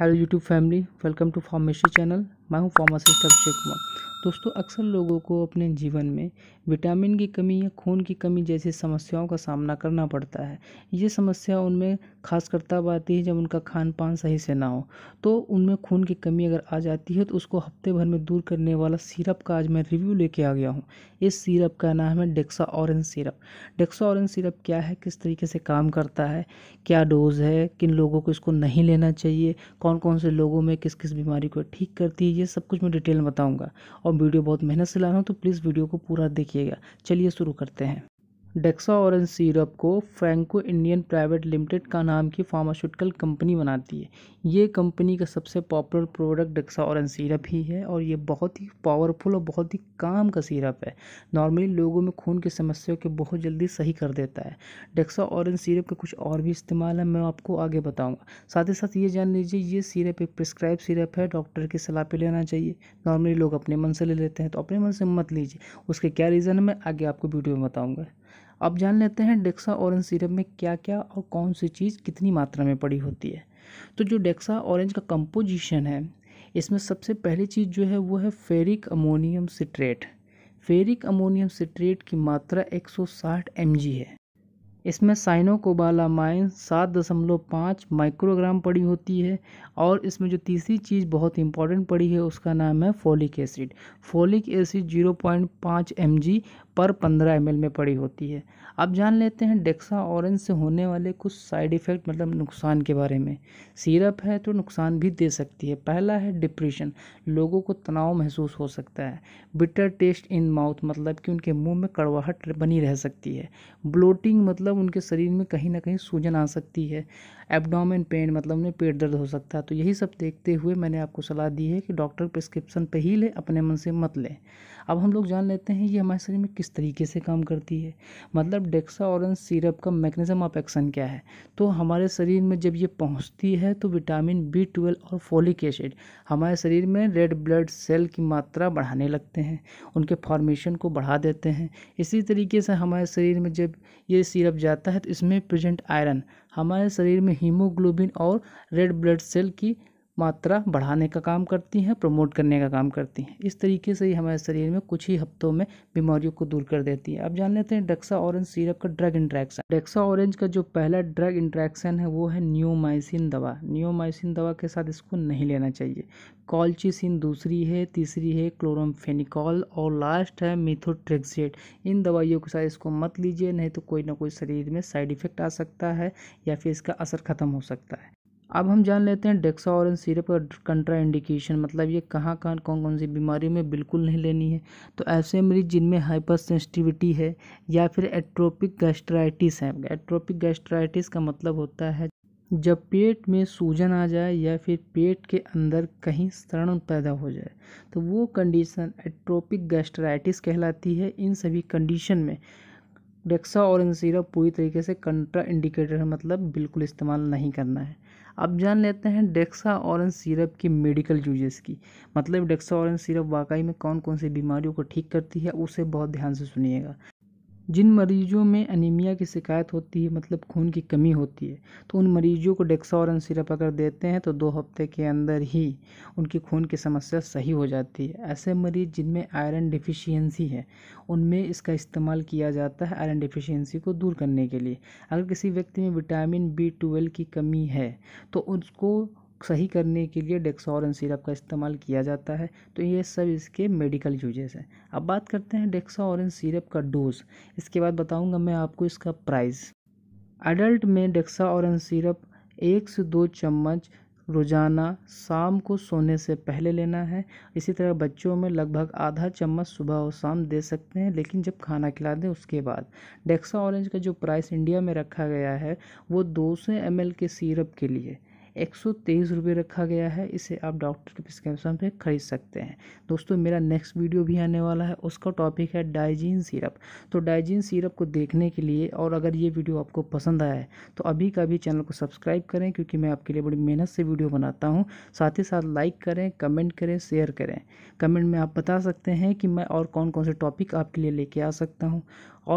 hello YouTube family welcome to pharmacy channel मैं हूं pharmacist अभिषेक कुमार दोस्तों अक्सर लोगों को अपने जीवन में विटामिन की कमी या खून की कमी जैसी समस्याओं का सामना करना पड़ता है ये समस्या उनमें खासकर तब आती है जब उनका खान पान सही से ना हो तो उनमें खून की कमी अगर आ जाती है तो उसको हफ्ते भर में दूर करने वाला सिरप का आज मैं रिव्यू लेके आ गया हूँ इस सिरप का नाम है Dexa orange syrup Dexa orange syrup क्या है किस तरीके से काम करता है क्या डोज़ है किन लोगों को इसको नहीं लेना चाहिए कौन कौन से लोगों में किस किस बीमारी को ठीक करती है ये सब कुछ मैं डिटेल में बताऊँगा और वीडियो बहुत मेहनत से ला रहा हूँ तो प्लीज़ वीडियो को पूरा देखिएगा चलिए शुरू करते हैं डेक्सा ऑरेंज सीरप को फ्रैंको इंडियन प्राइवेट लिमिटेड का नाम की फार्मास्यूटिकल कंपनी बनाती है ये कंपनी का सबसे popular product Dexa orange syrup ही है और ये बहुत ही पावरफुल और बहुत ही काम का सीरप है नॉर्मली लोगों में खून की समस्याओं के बहुत जल्दी सही कर देता है डेक्सा ऑरेंज सीरप के कुछ और भी इस्तेमाल है मैं आपको आगे बताऊँगा साथ ही साथ ये जान लीजिए ये सीरप एक प्रिस्क्राइब सीरप है डॉक्टर की सलाह पर लेना चाहिए नॉर्मली लोग अपने मन से ले लेते हैं तो अपने मन से मत लीजिए उसके क्या रीज़न है मैं आगे आपको वीडियो में बताऊँगा अब जान लेते हैं डेक्सा ऑरेंज सिरप में क्या क्या और कौन सी चीज़ कितनी मात्रा में पड़ी होती है तो जो डेक्सा ऑरेंज का कंपोजिशन है इसमें सबसे पहली चीज़ जो है वो है ferric ammonium citrate ferric ammonium citrate की मात्रा 160 mg है इसमें साइनोकोबालामाइन सात दशमलव पाँच माइक्रोग्राम पड़ी होती है और इसमें जो तीसरी चीज़ बहुत इंपॉर्टेंट पड़ी है उसका नाम है folic acid folic acid zero point पाँच एम जी पर पंद्रह एम में पड़ी होती है अब जान लेते हैं डेक्सा ऑरेंज से होने वाले कुछ साइड इफ़ेक्ट मतलब नुकसान के बारे में सिरप है तो नुकसान भी दे सकती है पहला है डिप्रेशन लोगों को तनाव महसूस हो सकता है बिटर टेस्ट इन माउथ मतलब कि उनके मुंह में कड़वाहट बनी रह सकती है ब्लोटिंग मतलब मतलब उनके शरीर में कहीं ना कहीं सूजन आ सकती है एब्डोमेन पेन मतलब उन्हें पेट दर्द हो सकता है तो यही सब देखते हुए मैंने आपको सलाह दी है कि डॉक्टर प्रिस्क्रिप्शन पर ही लें अपने मन से मत लें अब हम लोग जान लेते हैं ये हमारे शरीर में किस तरीके से काम करती है मतलब डेक्सा ऑरेंज सीरप का मैकेनिज्म ऑफ एक्शन क्या है तो हमारे शरीर में जब ये पहुँचती है तो विटामिन बी ट्वेल्व और फोलिक एसिड हमारे शरीर में रेड ब्लड सेल की मात्रा बढ़ाने लगते हैं उनके फॉर्मेशन को बढ़ा देते हैं इसी तरीके से हमारे शरीर में जब ये सीरप जाता है तो इसमें प्रेजेंट आयरन हमारे शरीर में हीमोग्लोबिन और रेड ब्लड सेल की मात्रा बढ़ाने का काम करती हैं प्रमोट करने का काम करती हैं इस तरीके से ये हमारे शरीर में कुछ ही हफ्तों में बीमारियों को दूर कर देती है अब जान लेते हैं डेक्सा ऑरेंज सीरप का ड्रग इंट्रैक्शन डेक्सा ऑरेंज का जो पहला ड्रग इंट्रैक्शन है वो है न्योमाइसिन दवा न्योमाइसिन दवा के साथ इसको नहीं लेना चाहिए कॉल्चिसिन दूसरी है तीसरी है क्लोरमफेनिकॉल और लास्ट है मिथोट्रेक्सेट इन दवाइयों के साथ इसको मत लीजिए नहीं तो कोई ना कोई शरीर में साइड इफ़ेक्ट आ सकता है या फिर इसका असर ख़त्म हो सकता है अब हम जान लेते हैं डेक्सा ऑरेंज सिरप का इंडिकेशन मतलब ये कहाँ कहाँ कौन कौन सी बीमारियों में बिल्कुल नहीं लेनी है तो ऐसे मरीज जिनमें हाइपर सेंसिटिविटी है या फिर एट्रोपिक गैस्ट्राइटिस है एट्रोपिक गैस्ट्राइटिस का मतलब होता है जब पेट में सूजन आ जाए या फिर पेट के अंदर कहीं शरण पैदा हो जाए तो वो कंडीशन एट्रोपिक गैस्ट्राइटिस कहलाती है इन सभी कंडीशन में डेक्सा और सिरप पूरी तरीके से कंट्रा इंडिकेटर है मतलब बिल्कुल इस्तेमाल नहीं करना है अब जान लेते हैं डेक्सा ऑरेंज सिरप की मेडिकल यूजेस की मतलब डेक्सा ऑरेंज सिरप वाकई में कौन कौन सी बीमारियों को ठीक करती है उसे बहुत ध्यान से सुनिएगा जिन मरीज़ों में अनीमिया की शिकायत होती है मतलब खून की कमी होती है तो उन मरीज़ों को डेक्सोरन सिरप अगर देते हैं तो दो हफ्ते के अंदर ही उनकी खून की समस्या सही हो जाती है ऐसे मरीज़ जिनमें आयरन डिफिशियंसी है उनमें इसका इस्तेमाल किया जाता है आयरन डिफिशियंसी को दूर करने के लिए अगर किसी व्यक्ति में विटामिन बी की कमी है तो उसको सही करने के लिए डेक्सोरन सिरप का इस्तेमाल किया जाता है तो ये सब इसके मेडिकल यूजेस हैं अब बात करते हैं डेक्सा सिरप का डोज इसके बाद बताऊंगा मैं आपको इसका प्राइस अडल्ट में डेक्सा सिरप एक से दो चम्मच रोज़ाना शाम को सोने से पहले लेना है इसी तरह बच्चों में लगभग आधा चम्मच सुबह और शाम दे सकते हैं लेकिन जब खाना खिला दें उसके बाद डेक्सा ऑरेंज का जो प्राइस इंडिया में रखा गया है वो 200 एम के सिरप के लिए एक सौ तेईस रुपये रखा गया है इसे आप डॉक्टर के प्रिस्क्रिप्शन पे खरीद सकते हैं दोस्तों मेरा नेक्स्ट वीडियो भी आने वाला है उसका टॉपिक है डाइजीन सिरप तो डाइजीन सिरप को देखने के लिए और अगर ये वीडियो आपको पसंद आया है तो अभी का भी चैनल को सब्सक्राइब करें क्योंकि मैं आपके लिए बड़ी मेहनत से वीडियो बनाता हूँ साथ ही साथ लाइक करें कमेंट करें शेयर करें कमेंट में आप बता सकते हैं कि मैं और कौन कौन से टॉपिक आपके लिए लेके आ सकता हूँ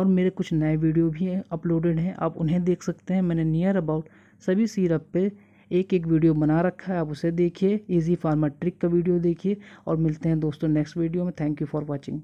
और मेरे कुछ नए वीडियो भी अपलोडेड हैं आप उन्हें देख सकते हैं मैंने नियर अबाउट सभी सीरप पे एक एक वीडियो बना रखा है आप उसे देखिए ईजी फार्मा ट्रिक का वीडियो देखिए और मिलते हैं दोस्तों नेक्स्ट वीडियो में थैंक यू फॉर वॉचिंग